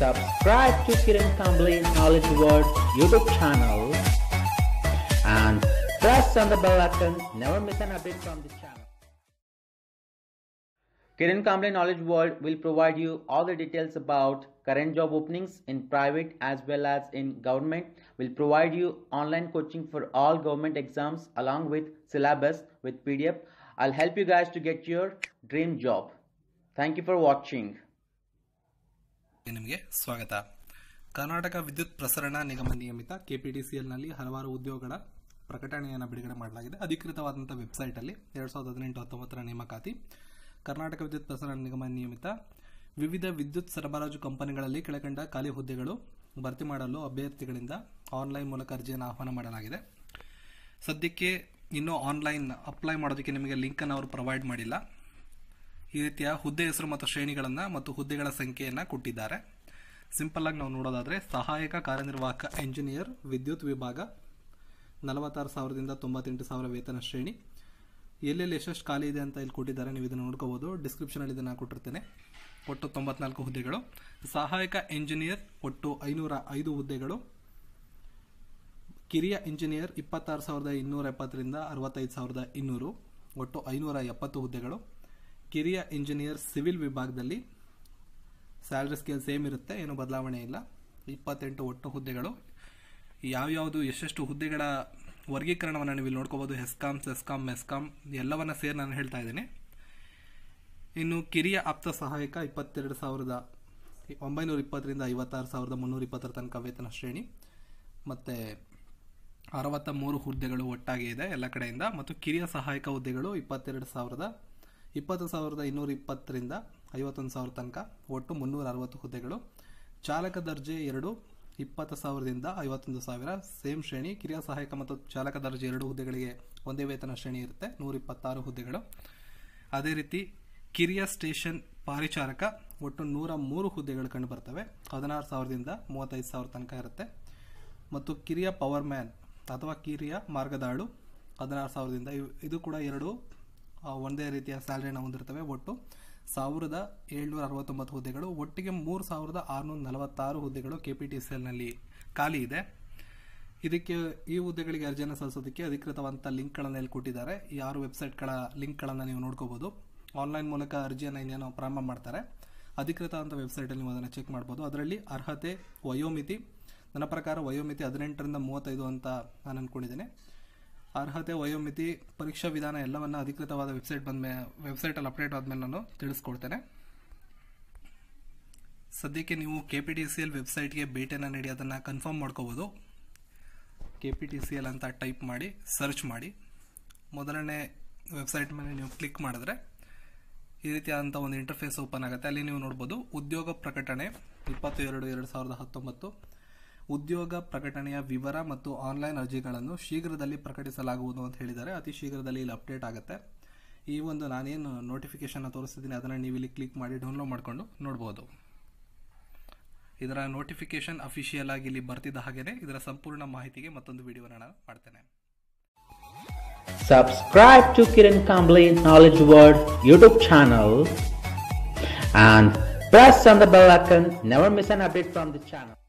subscribe to Kiran Kambli Knowledge World YouTube channel and press on the bell icon. Never miss an update from this channel. Kiran Kambli Knowledge World will provide you all the details about current job openings in private as well as in government. We'll provide you online coaching for all government exams along with syllabus with PDF. I'll help you guys to get your dream job. Thank you for watching. ನಿಮಗೆ ಸ್ವಾಗತ ಕರ್ನಾಟಕ ವಿದ್ಯುತ್ ಪ್ರಸರಣ ನಿಗಮ ನಿಯಮಿತ ಎಲ್ನಲ್ಲಿ ಹಲವಾರು ಉದ್ಯೋಗಗಳ ಪ್ರಕಟಣೆಯನ್ನು ಬಿಡುಗಡೆ ಮಾಡಲಾಗಿದೆ ಅಧಿಕೃತವಾದಂಥ ವೆಬ್ಸೈಟಲ್ಲಿ ಎರಡು ಸಾವಿರದ ಹದಿನೆಂಟು ಹತ್ತೊಂಬತ್ತರ ನೇಮಕಾತಿ ಕರ್ನಾಟಕ ವಿದ್ಯುತ್ ಪ್ರಸರಣ ನಿಗಮ ನಿಯಮಿತ ವಿವಿಧ ವಿದ್ಯುತ್ ಸರಬರಾಜು ಕಂಪನಿಗಳಲ್ಲಿ ಕೆಳಕಂಡ ಖಾಲಿ ಹುದ್ದೆಗಳು ಭರ್ತಿ ಮಾಡಲು ಅಭ್ಯರ್ಥಿಗಳಿಂದ ಆನ್ಲೈನ್ ಮೂಲಕ ಅರ್ಜಿಯನ್ನು ಆಹ್ವಾನ ಮಾಡಲಾಗಿದೆ ಸದ್ಯಕ್ಕೆ ಇನ್ನೂ ಆನ್ಲೈನ್ ಅಪ್ಲೈ ಮಾಡೋದಕ್ಕೆ ನಿಮಗೆ ಲಿಂಕನ್ನು ಅವರು ಪ್ರೊವೈಡ್ ಮಾಡಿಲ್ಲ ಈ ರೀತಿಯ ಹುದ್ದೆ ಹೆಸರು ಮತ್ತು ಶ್ರೇಣಿಗಳನ್ನು ಮತ್ತು ಹುದ್ದೆಗಳ ಸಂಖ್ಯೆಯನ್ನು ಕೊಟ್ಟಿದ್ದಾರೆ ಸಿಂಪಲ್ ಆಗಿ ನಾವು ನೋಡೋದಾದ್ರೆ ಸಹಾಯಕ ಕಾರ್ಯನಿರ್ವಾಹಕ ಎಂಜಿನಿಯರ್ ವಿದ್ಯುತ್ ವಿಭಾಗ ನಲವತ್ತಾರು ಸಾವಿರದಿಂದ ತೊಂಬತ್ತೆಂಟು ಸಾವಿರ ವೇತನ ಶ್ರೇಣಿ ಎಲ್ಲೆಲ್ಲಿ ಎಷ್ಟೆಷ್ಟು ಖಾಲಿ ಇದೆ ಅಂತ ಇಲ್ಲಿ ಕೊಟ್ಟಿದ್ದಾರೆ ನೀವು ಇದನ್ನು ಡಿಸ್ಕ್ರಿಪ್ಷನ್ ಅಲ್ಲಿ ಇದನ್ನು ಕೊಟ್ಟಿರ್ತೇನೆ ಒಟ್ಟು ತೊಂಬತ್ನಾಲ್ಕು ಹುದ್ದೆಗಳು ಸಹಾಯಕ ಎಂಜಿನಿಯರ್ ಒಟ್ಟು ಐನೂರ ಐದು ಹುದ್ದೆಗಳು ಕಿರಿಯ ಇಂಜಿನಿಯರ್ ಇಪ್ಪತ್ತಾರು ಸಾವಿರದ ಇನ್ನೂರ ಎಪ್ಪತ್ತರಿಂದ ಅರವತ್ತೈದು ಸಾವಿರದ ಇನ್ನೂರು ಒಟ್ಟು ಐನೂರ ಎಪ್ಪತ್ತು ಹುದ್ದೆಗಳು ಕಿರಿಯ ಇಂಜಿನಿಯರ್ ಸಿವಿಲ್ ವಿಭಾಗದಲ್ಲಿ ಸ್ಯಾಲ್ರಿ ಸ್ಕೇಲ್ ಸೇಮ್ ಇರುತ್ತೆ ಏನೂ ಬದಲಾವಣೆ ಇಲ್ಲ ಇಪ್ಪತ್ತೆಂಟು ಒಟ್ಟು ಹುದ್ದೆಗಳು ಯಾವ್ಯಾವುದು ಎಷ್ಟೆಷ್ಟು ಹುದ್ದೆಗಳ ವರ್ಗೀಕರಣವನ್ನು ನೀವು ಇಲ್ಲಿ ನೋಡ್ಕೋಬೋದು ಹೆಸ್ಕಾಮ್ ಸೆಸ್ಕಾಮ್ ಮೆಸ್ಕಾಮ್ ಎಲ್ಲವನ್ನು ಸೇರಿ ನಾನು ಹೇಳ್ತಾ ಇದ್ದೀನಿ ಇನ್ನು ಕಿರಿಯ ಆಪ್ತ ಸಹಾಯಕ ಇಪ್ಪತ್ತೆರಡು ಸಾವಿರದ ಒಂಬೈನೂರ ಇಪ್ಪತ್ತರಿಂದ ಐವತ್ತಾರು ಸಾವಿರದ ಮುನ್ನೂರ ಇಪ್ಪತ್ತರ ತನಕ ವೇತನ ಶ್ರೇಣಿ ಮತ್ತು ಅರವತ್ತ ಮೂರು ಹುದ್ದೆಗಳು ಒಟ್ಟಾಗಿ ಇದೆ ಎಲ್ಲ ಕಡೆಯಿಂದ ಮತ್ತು ಕಿರಿಯ ಸಹಾಯಕ ಹುದ್ದೆಗಳು ಇಪ್ಪತ್ತೆರಡು ಸಾವಿರದ ಇಪ್ಪತ್ತು ಸಾವಿರದ ಇನ್ನೂರ ಇಪ್ಪತ್ತರಿಂದ ಐವತ್ತೊಂದು ಸಾವಿರ ತನಕ ಒಟ್ಟು ಮುನ್ನೂರ ಅರವತ್ತು ಹುದ್ದೆಗಳು ಚಾಲಕ ದರ್ಜೆ ಎರಡು ಇಪ್ಪತ್ತು ಸಾವಿರದಿಂದ ಐವತ್ತೊಂದು ಸಾವಿರ ಸೇಮ್ ಶ್ರೇಣಿ ಕಿರಿಯ ಸಹಾಯಕ ಮತ್ತು ಚಾಲಕ ದರ್ಜೆ ಎರಡು ಹುದ್ದೆಗಳಿಗೆ ಒಂದೇ ವೇತನ ಶ್ರೇಣಿ ಇರುತ್ತೆ ನೂರ ಇಪ್ಪತ್ತಾರು ಹುದ್ದೆಗಳು ಅದೇ ರೀತಿ ಕಿರಿಯ ಸ್ಟೇಷನ್ ಪಾರಿಚಾರಕ ಒಟ್ಟು ನೂರ ಮೂರು ಹುದ್ದೆಗಳು ಕಂಡು ಬರ್ತವೆ ಹದಿನಾರು ಸಾವಿರದಿಂದ ಮೂವತ್ತೈದು ಸಾವಿರ ತನಕ ಇರುತ್ತೆ ಮತ್ತು ಕಿರಿಯ ಪವರ್ ಮ್ಯಾನ್ ಅಥವಾ ಕಿರಿಯ ಮಾರ್ಗದಾಳು ಹದಿನಾರು ಸಾವಿರದಿಂದ ಇದು ಕೂಡ ಎರಡು ಒಂದೇ ರೀತಿಯ ಸ್ಯಾಲ್ರಿಯನ್ನು ಹೊಂದಿರ್ತವೆ ಒಟ್ಟು ಸಾವಿರದ ಏಳ್ನೂರ ಅರವತ್ತೊಂಬತ್ತು ಹುದ್ದೆಗಳು ಒಟ್ಟಿಗೆ ಮೂರು ಸಾವಿರದ ಆರುನೂರ ನಲವತ್ತಾರು ಹುದ್ದೆಗಳು ಕೆ ಪಿ ಟಿ ಸಿ ಎಲ್ನಲ್ಲಿ ಖಾಲಿ ಇದೆ ಇದಕ್ಕೆ ಈ ಹುದ್ದೆಗಳಿಗೆ ಅರ್ಜಿಯನ್ನು ಸಲ್ಲಿಸೋದಕ್ಕೆ ಅಧಿಕೃತವಂತ ಲಿಂಕ್ಗಳನ್ನು ಇಲ್ಲಿ ಕೊಟ್ಟಿದ್ದಾರೆ ಯಾರು ವೆಬ್ಸೈಟ್ಗಳ ಲಿಂಕ್ಗಳನ್ನು ನೀವು ನೋಡ್ಕೋಬೋದು ಆನ್ಲೈನ್ ಮೂಲಕ ಅರ್ಜಿಯನ್ನು ಇನ್ನೇನು ಪ್ರಾರಂಭ ಮಾಡ್ತಾರೆ ಅಧಿಕೃತ ಅಂತ ವೆಬ್ಸೈಟಲ್ಲಿ ನೀವು ಅದನ್ನು ಚೆಕ್ ಮಾಡ್ಬೋದು ಅದರಲ್ಲಿ ಅರ್ಹತೆ ವಯೋಮಿತಿ ನನ್ನ ಪ್ರಕಾರ ವಯೋಮಿತಿ ಹದಿನೆಂಟರಿಂದ ಮೂವತ್ತೈದು ಅಂತ ನಾನು ಅಂದ್ಕೊಂಡಿದ್ದೇನೆ ಅರ್ಹತೆ ವಯೋಮಿತಿ ಪರೀಕ್ಷಾ ವಿಧಾನ ಎಲ್ಲವನ್ನು ಅಧಿಕೃತವಾದ ವೆಬ್ಸೈಟ್ ಬಂದ ಮೇ ವೆಬ್ಸೈಟಲ್ಲಿ ಅಪ್ಡೇಟ್ ಆದಮೇಲೆ ನಾನು ತಿಳಿಸ್ಕೊಡ್ತೇನೆ ಸದ್ಯಕ್ಕೆ ನೀವು K P T C L ವೆಬ್ಸೈಟ್ಗೆ ಭೇಟಿಯನ್ನು ನೀಡಿ ಅದನ್ನು ಕನ್ಫರ್ಮ್ ಮಾಡ್ಕೋಬೋದು K P T C L ಅಂತ ಟೈಪ್ ಮಾಡಿ ಸರ್ಚ್ ಮಾಡಿ ಮೊದಲನೇ ವೆಬ್ಸೈಟ್ ಮೇಲೆ ನೀವು ಕ್ಲಿಕ್ ಮಾಡಿದ್ರೆ ಈ ರೀತಿಯಾದಂಥ ಒಂದು ಇಂಟರ್ಫೇಸ್ ಓಪನ್ ಆಗುತ್ತೆ ಅಲ್ಲಿ ನೀವು ನೋಡ್ಬೋದು ಉದ್ಯೋಗ ಪ್ರಕಟಣೆ ಇಪ್ಪತ್ತು ಎರಡು ಎರಡು ಸಾವಿರದ ಹತ್ತೊಂಬತ್ತು ಉದ್ಯೋಗ ಪ್ರಕಟಣೆಯ ವಿವರ ಮತ್ತು ಆನ್ಲೈನ್ ಅರ್ಜಿಗಳನ್ನು ಶೀಘ್ರದಲ್ಲಿ ಪ್ರಕಟಿಸಲಾಗುವುದು ಅಂತ ಹೇಳಿದ್ದಾರೆ ಅತಿ ಶೀಘ್ರದಲ್ಲಿ ಇಲ್ಲಿ ಅಪ್ಡೇಟ್ ಆಗುತ್ತೆ ಈ ಒಂದು ನಾನೇನು ನೋಟಿಫಿಕೇಶನ್ ತೋರಿಸ್ತಿದ್ದೀನಿ ಅದನ್ನು ನೀವು ಇಲ್ಲಿ ಕ್ಲಿಕ್ ಮಾಡಿ ಡೌನ್ಲೋಡ್ ಮಾಡಿಕೊಂಡು ನೋಡ್ಬೋದು ಇದರ ನೋಟಿಫಿಕೇಶನ್ ಅಫಿಷಿಯಲ್ ಆಗಿ ಇಲ್ಲಿ ಬರ್ತಿದ್ದ ಹಾಗೆಯೇ ಇದರ ಸಂಪೂರ್ಣ ಮಾಹಿತಿಗೆ ಮತ್ತೊಂದು ವಿಡಿಯೋನ ನಾನು ಮಾಡ್ತೇನೆ subscribe to Kiran Kambli knowledge world YouTube channel and press on the bell icon. Never miss an update from the channel.